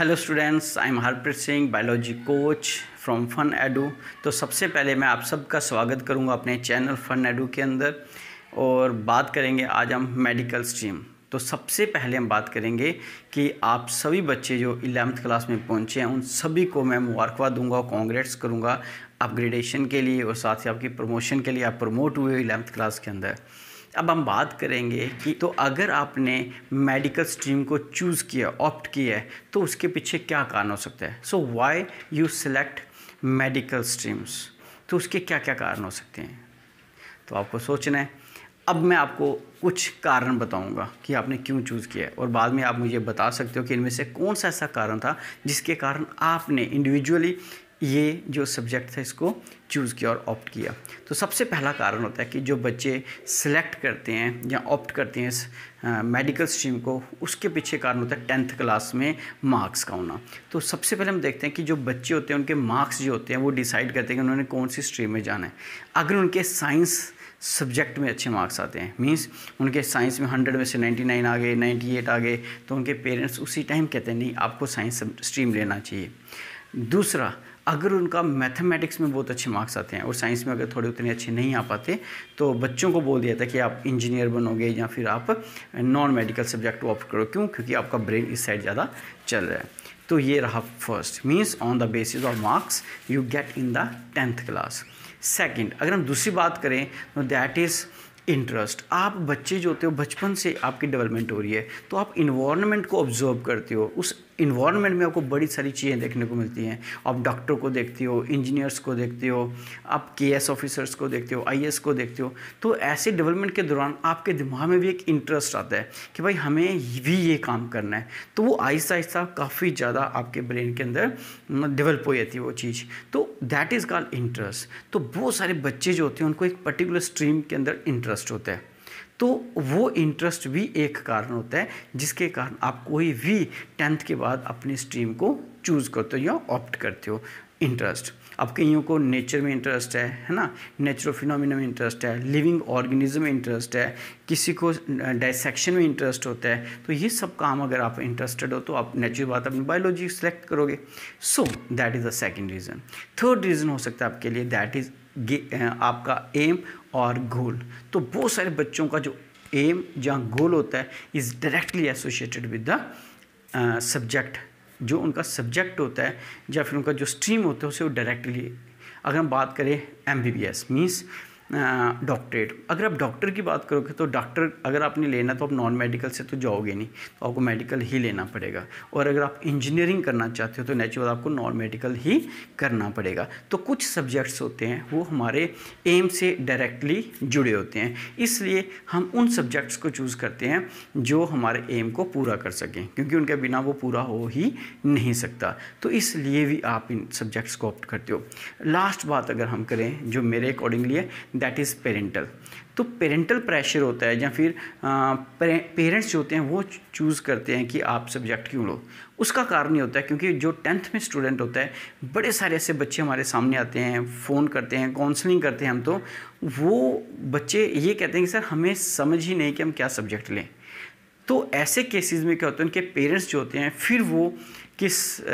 Hello students I am Harpreet Singh biology coach from Fun Edu तो सबसे पहले मैं आप सबका स्वागत करूंगा अपने चैनल फन एडू के अंदर और बात करेंगे आज हम मेडिकल स्ट्रीम तो सबसे पहले हम बात करेंगे कि आप सभी बच्चे जो इलेवंथ क्लास में पहुंचे हैं उन सभी को मैं मुबारकबाद दूंगा कॉन्ग्रेट्स करूँगा अपग्रेडेशन के लिए और साथ ही आपकी प्रमोशन के लिए आप प्रमोट हुए इलेवंथ क्लास के अंदर अब हम बात करेंगे कि तो अगर आपने मेडिकल स्ट्रीम को चूज़ किया ऑप्ट किया है तो उसके पीछे क्या कारण हो सकता है so why you select medical streams तो उसके क्या क्या कारण हो सकते हैं तो आपको सोचना है अब मैं आपको कुछ कारण बताऊंगा कि आपने क्यों चूज़ किया है और बाद में आप मुझे बता सकते हो कि इनमें से कौन सा ऐसा कारण था जिसके कारण आपने इंडिविजुअली ये जो सब्जेक्ट था इसको चूज़ किया और ऑप्ट किया तो सबसे पहला कारण होता है कि जो बच्चे सिलेक्ट करते हैं या ऑप्ट करते हैं मेडिकल स्ट्रीम को उसके पीछे कारण होता है टेंथ क्लास में मार्क्स का होना तो सबसे पहले हम देखते हैं कि जो बच्चे होते हैं उनके मार्क्स जो होते हैं वो डिसाइड करते हैं कि उन्होंने कौन सी स्ट्रीम में जाना है अगर उनके साइंस सब्जेक्ट में अच्छे मार्क्स आते हैं मींस उनके साइंस में हंड्रेड में से नाइन्टी नाइन आ गए नाइन्टी एट आ गए तो उनके पेरेंट्स उसी टाइम कहते हैं नहीं आपको साइंस स्ट्रीम लेना चाहिए दूसरा अगर उनका मैथमेटिक्स में बहुत अच्छे मार्क्स आते हैं और साइंस में अगर थोड़े उतने अच्छे नहीं आ पाते तो बच्चों को बोल दिया था कि आप इंजीनियर बनोगे या फिर आप नॉन मेडिकल सब्जेक्ट ऑप्ट करो क्यों क्योंकि आपका ब्रेन इस साइड ज़्यादा चल रहा है तो ये रहा first means on the basis of marks you get in the tenth class second अगर हम दूसरी बात करें तो दैट इज़ इंटरेस्ट आप बच्चे जो होते हो बचपन से आपकी डेवलपमेंट हो रही है तो आप इन्वायरमेंट को ऑब्जर्व करते हो उस इन्वायरमेंट में आपको बड़ी सारी चीज़ें देखने को मिलती हैं आप डॉक्टर को देखते हो इंजीनियर्स को देखते हो आप के ऑफिसर्स को देखते हो आई को देखते हो तो ऐसे डेवलपमेंट के दौरान आपके दिमाग में भी एक इंटरेस्ट आता है कि भाई हमें भी ये काम करना है तो वो आहिस्ता आहिस्ता काफ़ी ज़्यादा आपके ब्रेन के अंदर डेवलप हो जाती है वो चीज़ तो दैट इज़ कॉल इंटरेस्ट तो बहुत सारे बच्चे जो होते हैं उनको एक पर्टिकुलर स्ट्रीम के अंदर इंटरेस्ट होता है तो वो इंटरेस्ट भी एक कारण होता है जिसके कारण आप कोई भी टेंथ के बाद अपनी स्ट्रीम को चूज़ करते हो या ऑप्ट करते हो इंटरेस्ट अब कईयों को नेचर में इंटरेस्ट है है ना नेचुरल फिनोमिना में इंटरेस्ट है लिविंग ऑर्गेनिज्म में इंटरेस्ट है किसी को डाइसेक्शन में इंटरेस्ट होता है तो ये सब काम अगर आप इंटरेस्टेड हो तो आप नेचुरल बात अपनी बायोलॉजी सेलेक्ट करोगे so that is the second reason third reason हो सकता है आपके लिए दैट इज़ आपका एम और गोल तो बहुत सारे बच्चों का जो एम या गोल होता है is directly associated with the subject जो उनका सब्जेक्ट होता है या फिर उनका जो स्ट्रीम होता है उसे वो डायरेक्टली अगर हम बात करें M B B S means हाँ। डॉक्टरेट अगर आप डॉक्टर की बात करोगे तो डॉक्टर अगर आपने लेना तो आप नॉन मेडिकल से तो जाओगे नहीं तो आपको मेडिकल ही लेना पड़ेगा और अगर आप इंजीनियरिंग करना चाहते हो तो नेचुरल आपको नॉन मेडिकल ही करना पड़ेगा तो कुछ सब्जेक्ट्स होते हैं वो हमारे एम से डायरेक्टली जुड़े होते हैं इसलिए हम उन सब्जेक्ट्स को चूज़ करते हैं जो हमारे एम को पूरा कर सकें क्योंकि उनके बिना वो पूरा हो ही नहीं सकता तो इसलिए भी आप इन सब्जेक्ट्स को ऑप्ट करते हो लास्ट बात अगर हम करें जो मेरे अकॉर्डिंगली है दैट इज़ पेरेंटल तो पेरेंटल प्रेशर होता है या फिर पेरेंट्स जो होते हैं वो चूज़ करते हैं कि आप सब्जेक्ट क्यों लो उसका कारण ये होता है क्योंकि जो टेंथ में स्टूडेंट होता है बड़े सारे ऐसे बच्चे हमारे सामने आते हैं फ़ोन करते हैं काउंसलिंग करते हैं हम तो वो बच्चे ये कहते हैं कि सर हमें समझ ही नहीं कि हम क्या सब्जेक्ट लें तो ऐसे केसेस में क्या होता है उनके पेरेंट्स जो होते हैं फिर वो किस आ,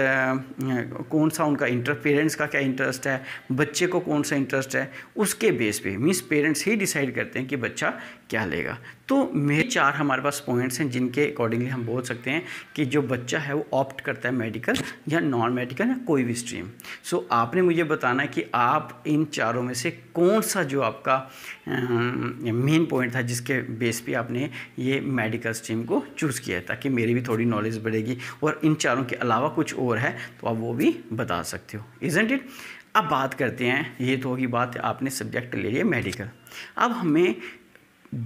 कौन सा उनका इंटर पेरेंट्स का क्या इंटरेस्ट है बच्चे को कौन सा इंटरेस्ट है उसके बेस पे मीन्स पेरेंट्स ही डिसाइड करते हैं कि बच्चा क्या लेगा तो मेरे चार हमारे पास पॉइंट्स हैं जिनके अकॉर्डिंगली हम बोल सकते हैं कि जो बच्चा है वो ऑप्ट करता है मेडिकल या नॉन मेडिकल या कोई भी स्ट्रीम सो so, आपने मुझे बताना है कि आप इन चारों में से कौन सा जो आपका मेन पॉइंट था जिसके बेस पे आपने ये मेडिकल स्ट्रीम को चूज़ किया ताकि मेरी भी थोड़ी नॉलेज बढ़ेगी और इन चारों के अलावा अलावा कुछ और है तो आप वो भी बता सकते हो इजेंट इट अब बात करते हैं ये तो होगी बात है, आपने सब्जेक्ट ले लिया मेडिकल अब हमें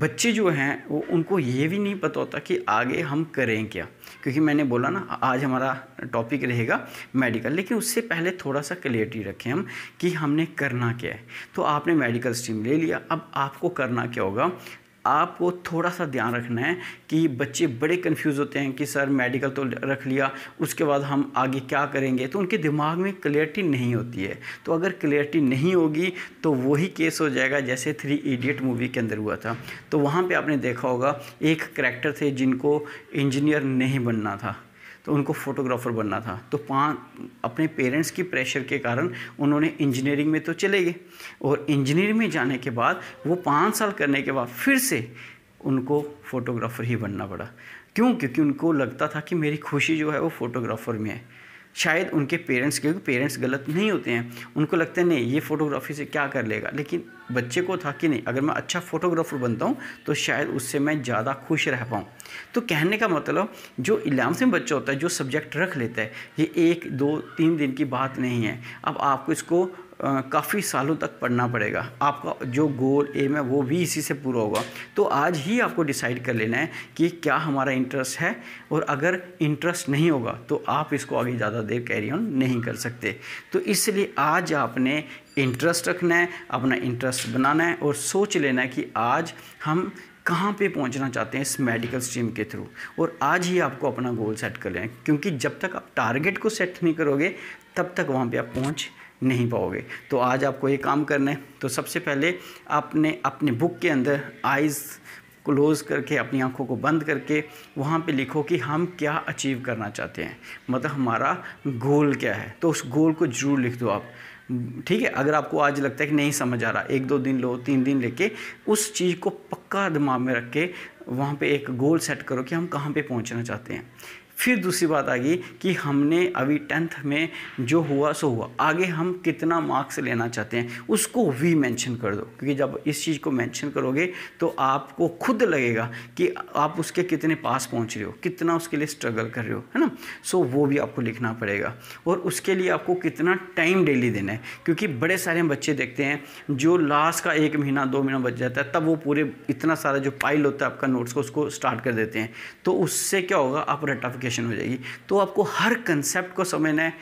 बच्चे जो हैं वो उनको ये भी नहीं पता होता कि आगे हम करें क्या क्योंकि मैंने बोला ना आज हमारा टॉपिक रहेगा मेडिकल लेकिन उससे पहले थोड़ा सा क्लियरिटी रखें हम कि हमने करना क्या है तो आपने मेडिकल स्ट्रीम ले लिया अब आपको करना क्या होगा आपको थोड़ा सा ध्यान रखना है कि बच्चे बड़े कंफ्यूज होते हैं कि सर मेडिकल तो रख लिया उसके बाद हम आगे क्या करेंगे तो उनके दिमाग में क्लियरिटी नहीं होती है तो अगर क्लियरिटी नहीं होगी तो वही केस हो जाएगा जैसे थ्री इडियट मूवी के अंदर हुआ था तो वहाँ पर आपने देखा होगा एक करेक्टर थे जिनको इंजीनियर नहीं बनना था तो उनको फ़ोटोग्राफ़र बनना था तो पाँच अपने पेरेंट्स की प्रेशर के कारण उन्होंने इंजीनियरिंग में तो चले गए और इंजीनियरिंग में जाने के बाद वो पाँच साल करने के बाद फिर से उनको फ़ोटोग्राफ़र ही बनना पड़ा क्यों क्योंकि उनको लगता था कि मेरी खुशी जो है वो फ़ोटोग्राफ़र में है शायद उनके पेरेंट्स क्योंकि पेरेंट्स गलत नहीं होते हैं उनको लगता है नहीं ये फ़ोटोग्राफी से क्या कर लेगा लेकिन बच्चे को था कि नहीं अगर मैं अच्छा फ़ोटोग्राफ़र बनता हूँ तो शायद उससे मैं ज़्यादा खुश रह पाऊँ तो कहने का मतलब जो इलाम से बच्चा होता है जो सब्जेक्ट रख लेता है ये एक दो तीन दिन की बात नहीं है अब आपको इसको काफ़ी सालों तक पढ़ना पड़ेगा आपका जो गोल एम है वो भी इसी से पूरा होगा तो आज ही आपको डिसाइड कर लेना है कि क्या हमारा इंटरेस्ट है और अगर इंटरेस्ट नहीं होगा तो आप इसको आगे ज़्यादा देर कैरी ऑन नहीं कर सकते तो इसलिए आज आपने इंटरेस्ट रखना है अपना इंटरेस्ट बनाना है और सोच लेना है कि आज हम कहाँ पे पहुँचना चाहते हैं इस मेडिकल स्ट्रीम के थ्रू और आज ही आपको अपना गोल सेट कर लें क्योंकि जब तक आप टारगेट को सेट नहीं करोगे तब तक वहाँ पे आप पहुँच नहीं पाओगे तो आज आपको ये काम करना है तो सबसे पहले आपने अपने बुक के अंदर आइज़ क्लोज़ करके अपनी आंखों को बंद करके वहाँ पे लिखो कि हम क्या अचीव करना चाहते हैं मतलब हमारा गोल क्या है तो उस गोल को ज़रूर लिख दो आप ठीक है अगर आपको आज लगता है कि नहीं समझ आ रहा एक दो दिन लो तीन दिन लेके उस चीज़ को पक्का दिमाग में रख के वहाँ पे एक गोल सेट करो कि हम कहाँ पे पहुँचना चाहते हैं फिर दूसरी बात आ गई कि हमने अभी टेंथ में जो हुआ सो हुआ आगे हम कितना मार्क्स लेना चाहते हैं उसको भी मेंशन कर दो क्योंकि जब इस चीज़ को मेंशन करोगे तो आपको खुद लगेगा कि आप उसके कितने पास पहुंच रहे हो कितना उसके लिए स्ट्रगल कर रहे हो है ना सो so, वो भी आपको लिखना पड़ेगा और उसके लिए आपको कितना टाइम डेली देना है क्योंकि बड़े सारे बच्चे देखते हैं जो लास्ट का एक महीना दो महीना बच जाता है तब वो पूरे इतना सारा जो पाइल होता है आपका नोट्स को उसको स्टार्ट कर देते हैं तो उससे क्या होगा आप रटाफिकेशन एप्लीकेशन हो जाएगी तो आपको हर कंसेप्ट को समझना है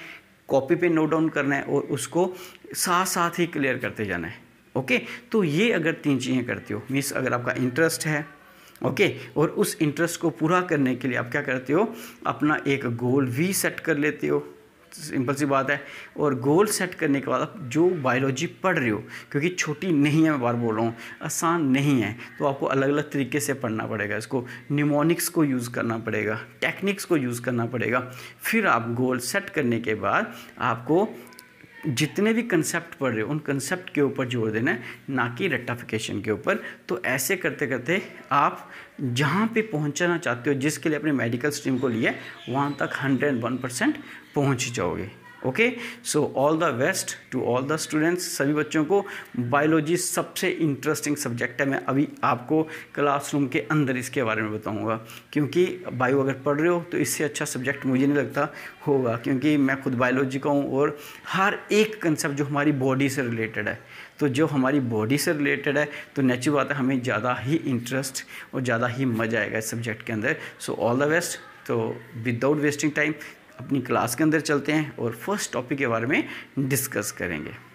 कॉपी पे नोट डाउन करना है और उसको साथ साथ ही क्लियर करते जाना है ओके तो ये अगर तीन चीज़ें करते हो मीन्स अगर आपका इंटरेस्ट है ओके और उस इंटरेस्ट को पूरा करने के लिए आप क्या करते हो अपना एक गोल भी सेट कर लेते हो सिंपल सी बात है और गोल सेट करने के बाद आप जो बायोलॉजी पढ़ रहे हो क्योंकि छोटी नहीं है मैं बार बोल रहा हूँ आसान नहीं है तो आपको अलग अलग तरीके से पढ़ना पड़ेगा इसको निमोनिक्स को यूज़ करना पड़ेगा टेक्निक्स को यूज़ करना पड़ेगा फिर आप गोल सेट करने के बाद आपको जितने भी कंसेप्ट पढ़ रहे हो उन कंसेप्ट के ऊपर जोर देना है ना कि रेटाफिकेशन के ऊपर तो ऐसे करते करते आप जहाँ पे पहुँचना चाहते हो जिसके लिए अपने मेडिकल स्ट्रीम को लिए वहाँ तक 101 परसेंट पहुँच जाओगे okay so all the best to all the students सभी बच्चों को बायोलॉजी सबसे इंटरेस्टिंग सब्जेक्ट है मैं अभी आपको क्लासरूम के अंदर इसके बारे में बताऊंगा क्योंकि बायो अगर पढ़ रहे हो तो इससे अच्छा सब्जेक्ट मुझे नहीं लगता होगा क्योंकि मैं खुद बायोलॉजी का हूँ और हर एक कंसेप्ट जो हमारी बॉडी से रिलेटेड है तो जो हमारी बॉडी से रिलेटेड है तो नेचुरल बात है हमें ज़्यादा ही इंटरेस्ट और ज़्यादा ही मज़ा आएगा इस सब्जेक्ट के अंदर सो ऑल द बेस्ट तो विदाउट वेस्टिंग टाइम अपनी क्लास के अंदर चलते हैं और फर्स्ट टॉपिक के बारे में डिस्कस करेंगे